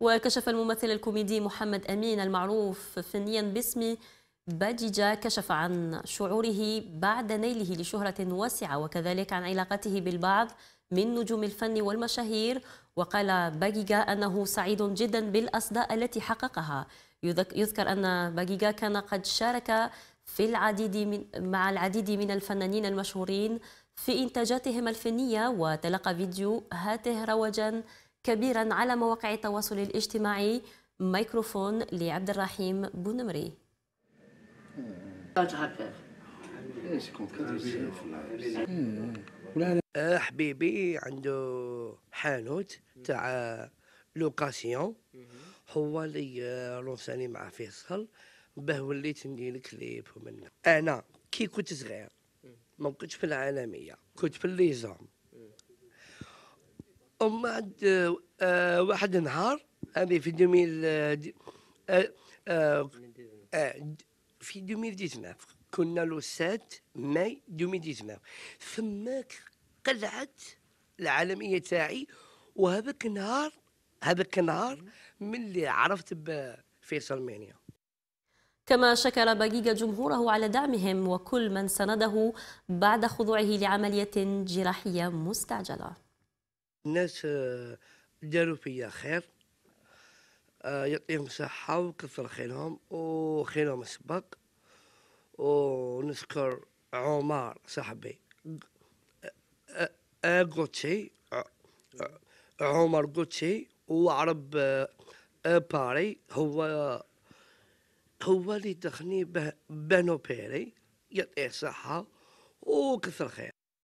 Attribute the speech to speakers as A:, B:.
A: وكشف الممثل الكوميدي محمد أمين المعروف فنيا باسم باديجا كشف عن شعوره بعد نيله لشهرة واسعة وكذلك عن علاقته بالبعض من نجوم الفن والمشاهير وقال باجيجا أنه سعيد جدا بالأصداء التي حققها يذكر أن باجيجا كان قد شارك في العديد من مع العديد من الفنانين المشهورين في إنتاجاتهم الفنية وتلقى فيديو هاته رواجاً كبيرا على مواقع التواصل الاجتماعي ميكروفون لعبد الرحيم بونمري
B: أه، حبيبي عنده حانوت تاع لوكاسيون هو اللي رونساني مع فيصل باه وليت ندير لي ومن انا كي كنت صغير ما كنتش في العالميه كنت في الليزام أم بعد آه، واحد النهار هذه في 2000 آه، آه، في 2019 كنا لو 7 ماي 2019 ثماك قلعت العالمية تاعي وهذاك النهار هذاك النهار من اللي عرفت بفيصل مانيا
A: كما شكر باجيجا جمهوره على دعمهم وكل من سنده بعد خضوعه لعملية جراحية مستعجلة
B: الناس آه، داروا فيا خير آه، يعطيهم صحة وكثر خيرهم وخيرهم سبق ونذكر عمر صاحبي غوتشي عمر غوتشي وعرب آه، باري هو هو اللي دخلني بيري يعطيه صحة وكثر خير